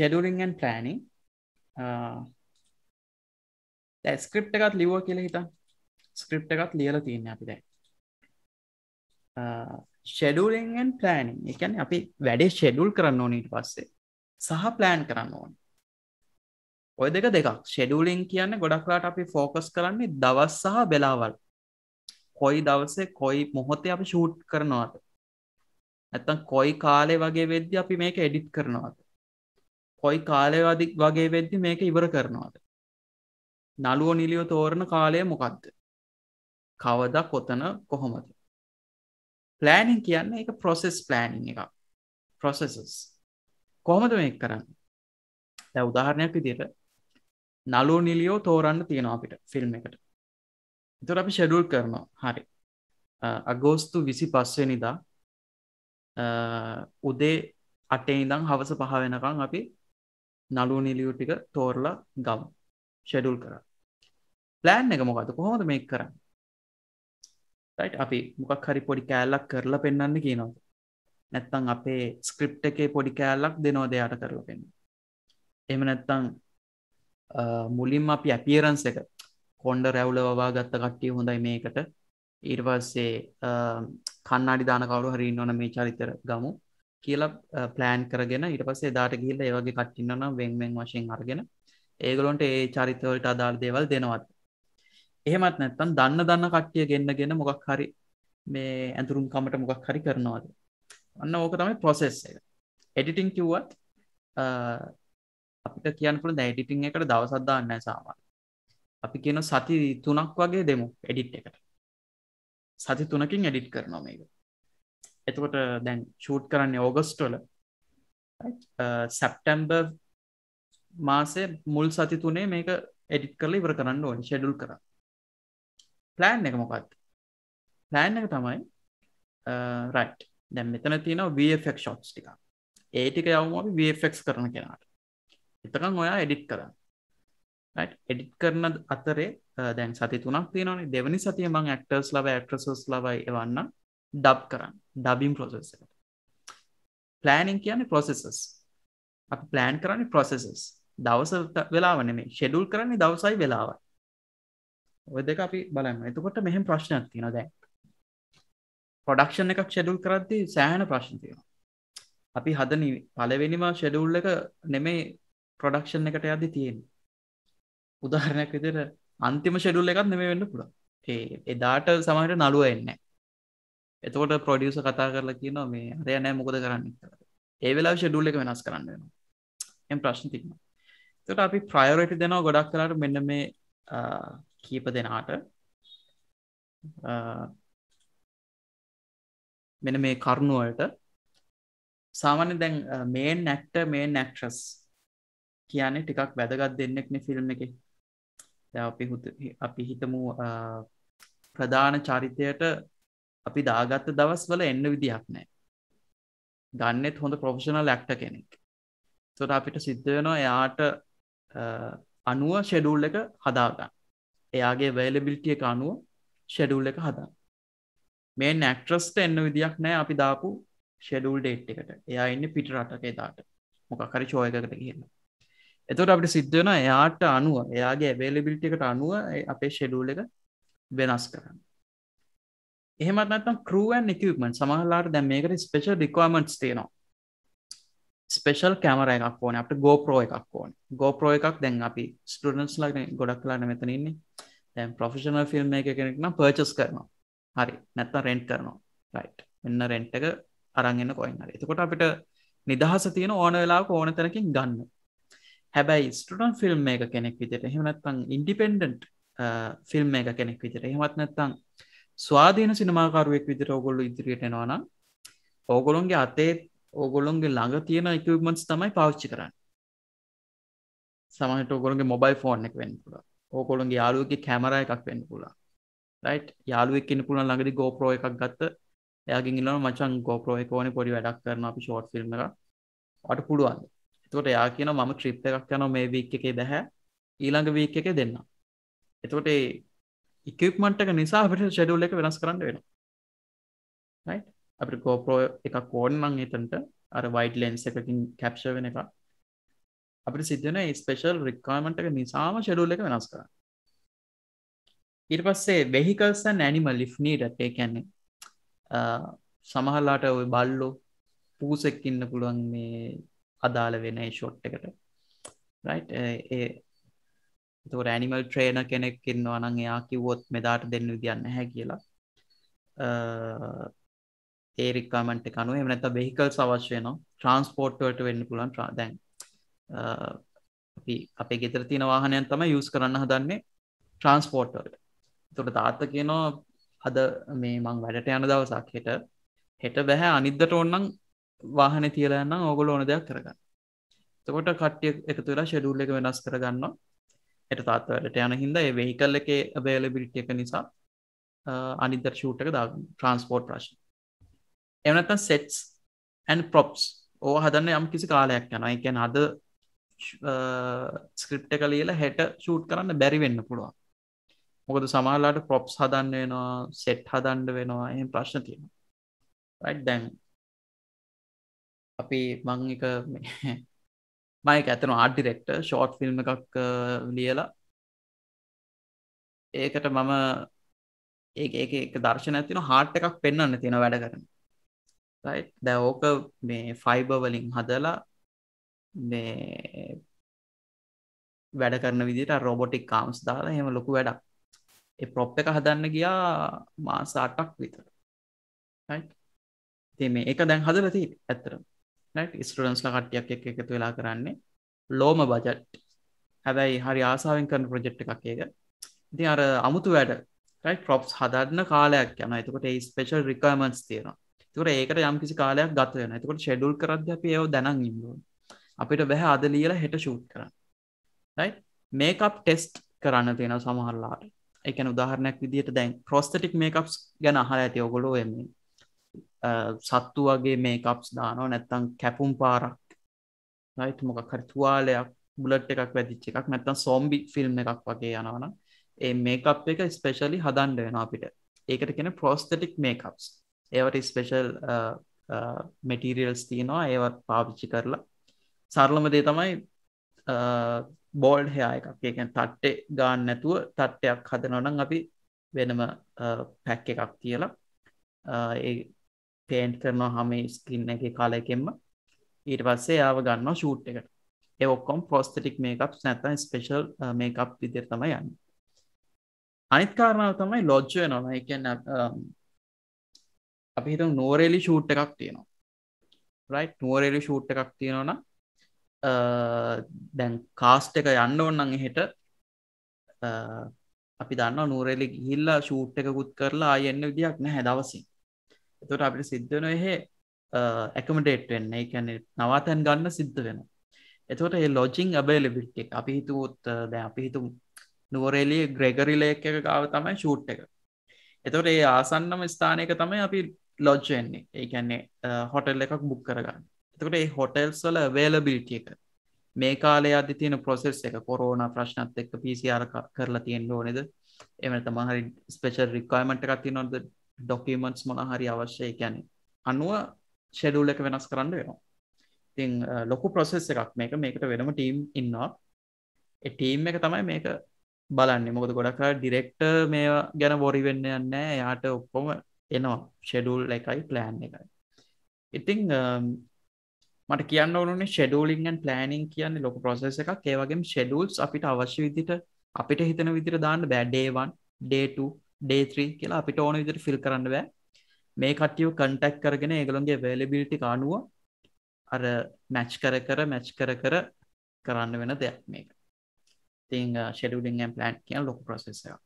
ෂෙඩුරින් and planning ස්ක්‍රප් එකත් ලිව කියල හිතා ස්ක්‍රප් එකත් ලියල තියන්න අපිද ෂෙඩුරෙන්ෙන් ප්ලෑනිින් එකන අපි වැඩේ ෂෙඩුල් කරන්න ඕනට පස්සේ සහ ප්ලෑන් කරන්න ඕන ඔය දෙක දෙකක් ෂෙඩුලින් කියන්න ගොඩක්ලාට අපි ෆෝකස් කරන්නේ දවස් සහ බෙලාවල් කොයි දවසේ කොයි මොහොතේ අපි ෂූට් කරනවාද ඇත්තන් කොයි කාලේ වගේ වෙද්‍ය අපි මේක එඩිට් කරනවාද කොයි කාලයවාදි වගේ වෙද්දි මේක ඉවර කරනවාද නළුව නිලියෝ තෝරණ කාලය මොකක්ද කවද කොතන කොහොමද පලෑනිින් කියන්න එක ප්‍රොසෙස් පලෑනිින් එක ප්‍රොසෙසස් කොහොමද මේ කරන්න දැ උදාහරණයක් විදිර නලු නිලියෝ තෝරන්න තියෙනවා අපිට ෆිල්ම් එකට තුර අපි ෂෙඩුල් කරනවා හරි අගෝස්තු විසි පස්වනිදා උදේ අටේ ඉඳං හවස පහ වෙනකං අපි නලුව නිලියු ටික තෝරලා ගම් ෂෙඩුල් කර ප්ලෑන් එක මොකද කොහොමද මේ කරන්න රයිට් අපි මොකක් හරි පොඩි කෑල්ලක් කරලා පෙන්න්න කියනවද නැත්තං අපේ ස්ක්‍රිප් එකේ පොඩි කෑල්ලක් දෙනෝ දෙයාට කරලා පෙන්න්න එම නැත්තං මුලින්ම අපි ඇපියරන්ස එක කොන්ඩ රැවුල වවා ගත්ත කට්ටිය හොඳයි මේකට ඉර්වස්සේ කන්නාඩි දාන කවරු හරි නොන මේ චරිතර ගමු කියලා ප්ලෑන් කරගෙන ඉට පස්සේ දාට ගිල්ල ඒවගේ කට්ටින්නන වෙන්වෙන් වශයෙන් අර්ගෙන ඒගලොන්ට ඒ චරිතවලට අදාර් දේවල් දෙනවත් එහෙමත් නැත්තන් දන්න දන්න කට්ටිය ගන්න ගෙන මොකක් හරි මේ ඇතුරුම් කමට මොකක් හරි කරනවාද අන්න ඕක තමයි පොසෙස් එඩිටිං කිව්වත් අපිට කියන්නපුල දැඩිටිං එකට දවසත්දාන්න සාමන් අපි කියන සති තුනක් වගේ දෙමු එඩිට් එකට සති තුනකින් එඩිට් කරනවා මේක එතකොට දැන් ෂූට් කරන්නේ ඕගස්ටොල සැප්ටැම්බ මාසේ මුල් සති තුනේ මේක එඩිට කරල ඉවර කරන්න ඕන් ෂෙඩුල් කර ප්ලෑන් එක මොකක්ත් ප්ලෑන් එක තමයි රයිට් uh, දැම් මෙතන තියෙන වෆක් ෂෝට්ස් ටික ඒටික යවම වෆක් කරන කෙනාට එතකන් ඔයා එඩිට් කරන්න එඩිට් කරන අතරේ uh, දැන් සති තුනක් තියෙනනේ දෙවනි සතිය මං ඇක්ටර්ස් ලබ ඇක්ට්‍රසස් ලබයි එවන්නම් ඩබ් කරන්න ඩබිම් පොසෙස පලෑනිින් කියන පොසෙසස් අප පලෑන් කරන්න පොසෙසස් දවස වෙලාව නෙමේ ෂෙඩුල් කරන්නේ දවසයි වෙලාව ඔය දෙක අපි බලන්න එතකොට මෙහෙම ප්‍රශ්නයක් තින දැන් පොඩක්ෂන් එකක් ෂෙඩුල් කරද්දි සෑහන ප්‍රශ්න තියෙන අපි හදන පලවෙනිම ෂෙඩුල් එක නෙමේ ප්‍රොඩක්ෂන් එකට යදදි තියෙන් උදාහරණයක් විදිර අන්තිම ෂෙඩුල් එකත් නෙමේ වෙන්න පුළ ඒ එදාට සමහට නළුව එන්න එතකොට පොඩියස කතා කරලා කියනවා මේ අරය නෑ මොකද කරන්න ඒ වෙලා ෂෙඩුල්ල එක වෙනස් කරන්න වෙනවා එම් ප්‍රශ්න තිබම තොට අපි ප්‍රයෝරට දෙනවා ගොඩක් කරට මෙන්න මේ කීප දෙනාට මෙන මේ කරුණුවලට සාමාන්‍ය දැන් මේ නැක්ට මේ නැක්ටස් කියන්නේ ටිකක් වැදගත් දෙන්නෙක්න ෆිල්ම් එක අපි අපි හිතමු ප්‍රධාන චරිතයට අපි දාගත්ත දවස් වල එන්න විදිහක් නෑ ගන්නෙත් හොඳ ප්‍රොෆෙෂනල් ඇක්ට කෙනෙක් තොට අපිට සිද්ධ වෙනවා එයාට අනුව ෂෙඩුල් එක හදාගන්න එයාගේ වේලබිල්ටිය එක අනුව ෂෙඩුල් එක හදා මේ නැක්ට්‍රස්ට එන්න විදිහක් නෑ අපි දාපු ෂෙඩුල් ඩේට් එකට එයා ඉන්න පිට රටක එදාට මොකක්හරි චෝයකට කියන්න එතොට අපට සිද්ධ වෙන එයාට අනුව එයාගේ ඇවේලබිල්ටි එකට අනුව අපේ ෂෙඩුල් එක වෙනස් කරන්න එහමත්නත්තම් කරුවන් එකක්මන් සමහලාට දැම් මේකට ස්පේෂල් රිකවමටස් තියෙනවා ස්පේෂල් කෑමර එකක් ඕන අපට ගෝපරෝ එකක් ඕන ගෝපරෝ එකක් දැන් අපි ස්ටඩන්ස් ලට ගොඩක් ලාන මෙතනන්නේ දැම් ප්‍රෆෂනල් ෆිල්ම් එක කෙනෙක්න පර්චස් කරනවා හරි නැත්ත රෙන්ට් කරනවා රයි් එන්න රෙන්ට් එක අරගන්න කොයින්නර එතකොට අපිට නිදහස තියෙන ඕන වෙලා ඕන තැනකින් ගන්න හැබැයි ස්ටඩන් ෆිල්ම් එක කෙනෙක් විදිට හෙමනත්තං ඉන්ඩිපෙන්ඩට් ෆිල්ම් එක කෙනෙක් විදිට හෙමත් නැත්තං ස්වාධීන සිනමාකරුවෙක් විදිර ඔගොල්ලු ඉදිරියට එනවාන ඕගොලොන්ගේ අතේ ඕගොලොන්ගේ ළඟ තියෙන එකමන්ස් තමයි පාච්චි කරන්න සමට ඔගොලන්ගේ මොබයි ෆෝන් එක වෙන් පුල ඕකොළොන්ගේ යාලුවගේ කැමර එකක් වෙන් පුලා රයි් යාලුවෙක්කෙන පුළන් ළඟදි ගෝපරෝ එකක් ගත්ත එයාගින් ඉල්ලන මචන් ගෝපරෝ එක ඕන පොඩි වැඩක් කරන අපි ෂෝට් ෆිල්ම් එක අට පුළුවන් එතකොට යා කියන මම ට්‍රිප් එකක් යන මේ වීක් එකේ දැහැ ඊළඟ වීක් එක දෙන්න එතකොට ඉක්මට්ක නිසා අපට ෂෙඩුල් එක වෙනස් කරන්න වෙන අප කෝපරෝ එක කෝඩ්නං එතන්ට අර වයිට ලෙන්න්ස එකකින් කැප්ෂ වෙන එක අපට සිද්ධන ස්පේෂල් රික්කාමට එක නිසාම ෂෙඩුල් එක වෙනස් කර ඉට පස්සේ වෙහිකල්ස නැනිම ලිෆ්නීට ඒ කියන්නේ සමහල්ලාට ඔය බල්ලෝ පූසෙක් ඉන්න පුළුවන් මේ අදාළ වෙන ෂොට් එකට තොට ඇනිමල් ට්‍රේන කෙනෙක් ඉන්නවා අනං එයා කිව්වොත් මෙදාට දෙන්න විදින්න හැ කියලා ඒරික්කාමට කනුව එමනැත බෙහිකල් සවශ්‍යයන ට්‍රන්ස්පෝර්ට්ට වෙන්න පුලන් ්‍රාදැන් අපි අපේ ගෙතර තින වාහනයන් තම යුස් කරන්න හදන්නේ ට්‍රන්ස්පෝර්ට්ට තොට තාත්ත කියනවා අද මේ මං වැඩට යන දවසක් හෙට හෙට බැහැ අනිද්දට ඔන්නන් වාහන තියලන්න ඕගොල ඕන දෙයක් කරගන්න තකොට කට්ටිය එකතුලා ශෙඩුල්ල එක වෙනස් කරගන්නවා එයට තාත්වලට යන හිද වෙහිකල් එක බේලබිලිට් එක නිසා අනිදර් ෂූටක දා ට්‍රන්ස්පෝර්ට් ප්‍රශ් එවනත සෙට්ස් ඇන් ප්‍රොප්ස් ඕ හදන්න යම් කිසි කාලයක් යන එකැන අද ස්ක්‍රිප්ට කලියලා හැට ෂූට් කරන්න බැරි වෙන්න පුළුවන් මොකද සමහලාට ප්‍රොප්ස් හදන්න වෙනවා සෙට් හදන්ඩ වෙනවා එ ප්‍රශ්න තියෙන රයිට් දැන් අපි මං එක මයික ඇතන ආඩිරෙක්ට ෂෝට් ෆිල්ම් එකක් ලියලා ඒකට මම ඒ එක දර්ශන ඇතින හාට් එකක් පෙන්න්න තියෙන වැඩ කරන දැ ඕක මේ ෆයිබවලින් හදලා මේ වැඩ කරන විදිට රොබොටික් කාම්ස් දාලා හෙම ලොකු වැඩක් ඒ ප්‍රොප් එක හදන්න ගියා මාස අටක් විතර ති මේ එක දැන් හදලති ඇත්තරම ස්ටඩන්ස්ල කට්ටියක් එක එකතු වෙලා කරන්නේ ලෝම බජට් හැබැයි හරි ආසාාවෙන් කරන ප්‍රජෙට් එකක් එක ඉති අර අමුතු වැඩ ප්‍රොප්ස් හදන්න කාලයක් යන එතකට ඒ ස්පේෂල් රිකර්මන්ස් තියෙන තුර ඒකට යම් කිසි කාලයක් ගත වෙන එතකට ෂෙඩුල් කරද පයෝ දැනන් ඉන්න අපිට බැහ අද ලියල හෙට ෂූට් කරන්න මේකප් ටෙස්ට් කරන්න තියෙන සමහරලාට එකන උදාහරණයක් විදිට දැන් ප්‍රස්තටික් මේකප්ස් ගැන හර ඇති ඔගොලෝ එන්නේ සත්තු වගේ මේ කප්ස් දානෝ නැත්තං කැපුම් පාරක් රයිතුමොක කරතුවාලයක් බුලට් එකක් වැදිච්ච එකක් නැත්තන් සෝම්බි ෆිල්ම් එකක් වගේ යනවන ඒ මේකප් එක ස්පේෂලි හදන්ඩ වෙන අපිට ඒකට කෙන ප්‍රෝස්තටික් මේකප්ස් ඒවට ස්පේෂල් මෙටීරියල්ස් තියෙනවා ඒවත් පාවිච්චි කරලා සරලම දේ තමයි බෝල්ඩ් හයා එකක් ඒකැන් තට්ටේ ගාන්න නැතුව තට්ටයක් හදනොනම් අපි වෙනම පැක් එකක් කියලා පේන්ට් කරනවා හම ස්කින්න එක කාලයකෙන්ම ඊට පස්සේ යාව ගන්නවා ෂූට් එකට එඔක්කොම් පොස්තටික් මේකප් නැතන් ස්පේෂල් මේකප් විදිර තම යන්න අනිත් කාරණාව තමයි ලොජ්ජය නොන එකන්න අපි හිත නෝරෙලි ෂූට් එකක් තියෙනවා රයි් නෝරෙලි ෂූට් එකක් තියෙනවන දැන් කාස්ට එක යන්න ඔන්නන් හෙට අපි දන්න නූරෙලි ගිල්ලා ෂූට් එකකුත් කරලා අයන්න විදියක් නැහැදවසින් එතොට අපිට සිද්ධන එහෙ ඇකමඩේට් වෙන්න එකැනෙ නවාතැන් ගන්න සිද්ධ වෙන එතකොට ඒ ලොජිං අබේලිබිට් එක අපි හිතුවොත් දැ අපි හිතුම් නුවරේලිය ග්‍රෙගරිලේක එක ගාව තමයි ෂූට් එක එතොට ඒ ආසන්නම ස්ථානයක තමයි අපි ලොජ්ජෙන්නේ ඒකැන්නේ හොටල් එකක් බුක් කරගන්න එතකට ඒ හොටෙල්ස්වල වේලබිලිටිය එක මේ කාලේ අධි තියෙන පොසෙස් එක කොරෝන ප්‍රශ්නත් එක්ක පිසිර කරලා තියෙන් ඕනෙද එමට මහරි ස්පේෂල් රික්වයිමට එකක් තිනොද ඩොකමන්ස් මොන හරි අවශ්‍යය ගැන අනුව ෂෙඩුල් එක වෙනස් කරන්න වෙනවා තින් ලොකු ප්‍රොසෙස් එකක් මේක මේකට වෙනම ටීම් ඉන්නවා ටීම් එක තමයි මේක බලන්න මොකද ගොඩක් ඩිරෙක්ට මේ ගැන බොරි වෙන්න යන්න යාට ඔක්කොම එනවා ෂෙඩුල් එකයි ප්ලෑන් එකයි ඉතිං මට කියන්න ඕනේ ෂෙඩූලින්ගන් ප්ලෑනිින් කියන්න ලොක ප්‍රසෙස එකක් ඒවගේ ෂෙඩුල්ස් අපිට අවශ්‍ය විදිට අපිට හිතන විදිර දාන්න බෑ ඩේවන් ඩේටු ඩේත්‍රී කියලා අපිට ඕන විදිට ෆිල් කරන්න බෑ මේ කටියු කන්ටැක් කරගෙන ඒගළොන්ගේ වේලබිලිටි කානුව අර මැච් කර කර මැච් කර කර කරන්න වෙන දෙයක් මේක තිං ෂෙඩුඩින් ඇම් ප්ලන්් කියන ලොක ප්‍රසෙසයක්